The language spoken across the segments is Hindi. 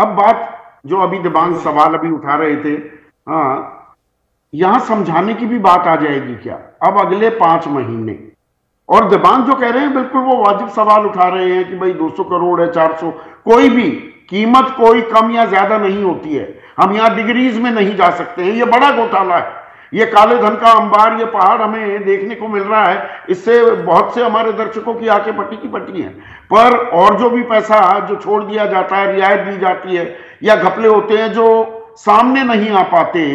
अब बात जो अभी दिबांग सवाल अभी उठा रहे थे हाँ यहां समझाने की भी बात आ जाएगी क्या अब अगले पांच महीने और दिबांग जो कह रहे हैं बिल्कुल वो वाजिब सवाल उठा रहे हैं कि भाई 200 करोड़ है 400 कोई भी कीमत कोई कम या ज्यादा नहीं होती है हम यहां डिग्रीज में नहीं जा सकते हैं ये बड़ा घोटाला है ये काले धन का अंबार ये पहाड़ हमें देखने को मिल रहा है इससे बहुत से हमारे दर्शकों की आंखें पट्टी की पट्टी है पर और जो भी पैसा जो छोड़ दिया जाता है रियायत दी जाती है या घपले होते हैं जो सामने नहीं आ पाते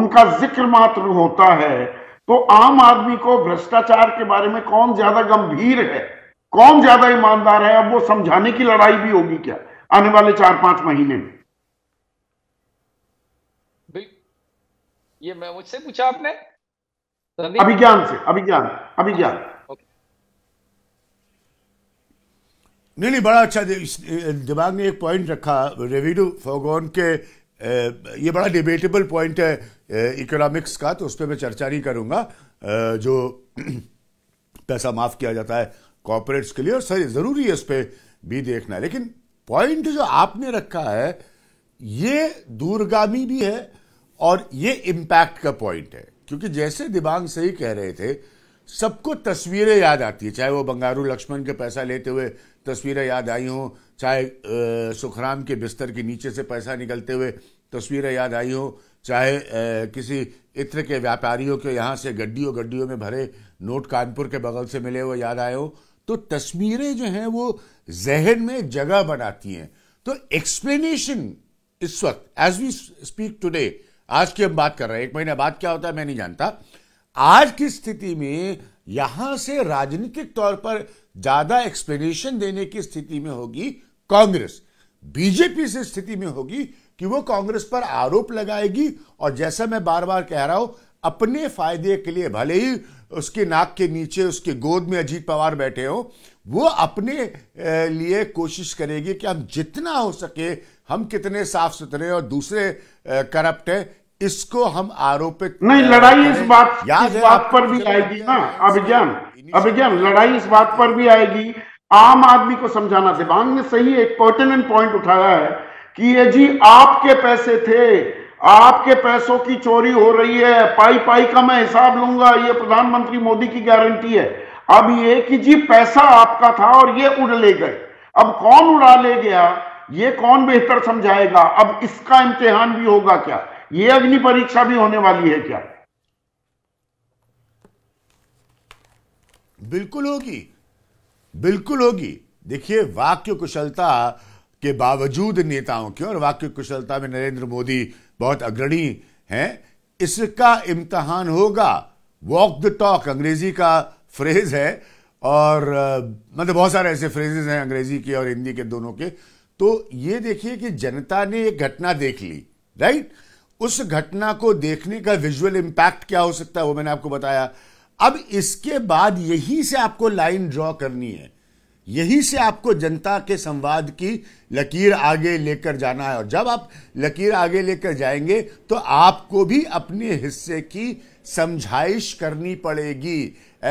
उनका जिक्र मात्र होता है तो आम आदमी को भ्रष्टाचार के बारे में कौन ज्यादा गंभीर है कौन ज्यादा ईमानदार है अब वो समझाने की लड़ाई भी होगी क्या आने वाले चार पांच महीने में ये मैं मुझसे पूछा आपने अभिज्ञान से अभिज्ञान अभिज्ञान नहीं नहीं बड़ा अच्छा दिमाग ने एक पॉइंट रखा रेविडू फोगोन के ये बड़ा डिबेटेबल पॉइंट है इकोनॉमिक्स का तो उस पर मैं चर्चा नहीं करूंगा जो पैसा माफ किया जाता है कॉरपोरेट्स के लिए और सही जरूरी है उस पर भी देखना लेकिन पॉइंट जो आपने रखा है ये दूरगामी भी है और ये इम्पैक्ट का पॉइंट है क्योंकि जैसे दिबांग सही कह रहे थे सबको तस्वीरें याद आती है चाहे वो बंगारू लक्ष्मण के पैसा लेते हुए तस्वीरें याद आई हों चाहे सुखराम के बिस्तर के नीचे से पैसा निकलते हुए तस्वीरें याद आई हों चाहे किसी इत्र के व्यापारियों के यहाँ से गड्डियों गड्डियों में भरे नोट कानपुर के बगल से मिले हुए याद आए हो तो तस्वीरें जो हैं वो जहन में जगह बनाती हैं तो एक्सप्लेनेशन इस वक्त एज वी स्पीक टूडे आज की हम बात कर रहे हैं एक महीने बाद क्या होता है मैं नहीं जानता आज की स्थिति में यहां से राजनीतिक तौर पर ज्यादा एक्सप्लेनेशन देने की स्थिति में होगी कांग्रेस बीजेपी से स्थिति में होगी कि वो कांग्रेस पर आरोप लगाएगी और जैसा मैं बार बार कह रहा हूं अपने फायदे के लिए भले ही उसके नाक के नीचे उसके गोद में अजीत पवार बैठे हो वो अपने लिए कोशिश करेगी कि हम जितना हो सके हम कितने साफ सुथरे और दूसरे करप्ट हैं इसको हम आरोपित नहीं लड़ाई इस बात इस बात पर भी आएगी ना अभिजन अभिजन लड़ाई इस बात पर भी आएगी आम आदमी को समझाना दिबांग ने सही एक पर्टिनेंट पॉइंट उठाया है कि ये जी आपके पैसे थे आपके पैसों की चोरी हो रही है पाई पाई का मैं हिसाब लूंगा ये प्रधानमंत्री मोदी की गारंटी है अब ये कि जी पैसा आपका था और ये उड़ ले गए अब कौन उड़ा ले गया ये कौन बेहतर समझाएगा अब इसका इम्तिहान भी होगा क्या ये अग्नि परीक्षा भी होने वाली है क्या बिल्कुल होगी बिल्कुल होगी देखिए वाक्य कुशलता के बावजूद नेताओं की और वाक्य कुशलता में नरेंद्र मोदी बहुत अग्रणी हैं इसका इम्तहान होगा वॉक द टॉक अंग्रेजी का फ्रेज है और मतलब बहुत सारे ऐसे फ्रेजेज हैं अंग्रेजी के और हिंदी के दोनों के तो ये देखिए कि जनता ने एक घटना देख ली राइट उस घटना को देखने का विजुअल इंपैक्ट क्या हो सकता है वो मैंने आपको बताया अब इसके बाद यही से आपको लाइन ड्रॉ करनी है यही से आपको जनता के संवाद की लकीर आगे लेकर जाना है और जब आप लकीर आगे लेकर जाएंगे तो आपको भी अपने हिस्से की समझाइश करनी पड़ेगी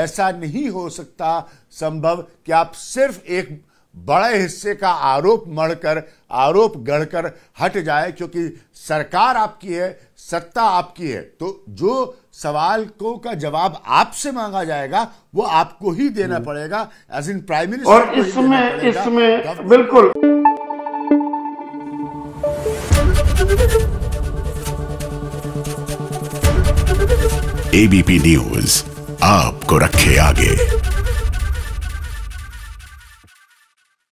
ऐसा नहीं हो सकता संभव कि आप सिर्फ एक बड़े हिस्से का आरोप मढ़कर आरोप गढ़कर हट जाए क्योंकि सरकार आपकी है सत्ता आपकी है तो जो सवाल को का जवाब आपसे मांगा जाएगा वो आपको ही देना हम्म। पड़ेगा एज इन प्राइम मिनिस्टर और इसमें इसमें बिल्कुल एबीपी न्यूज आपको रखे आगे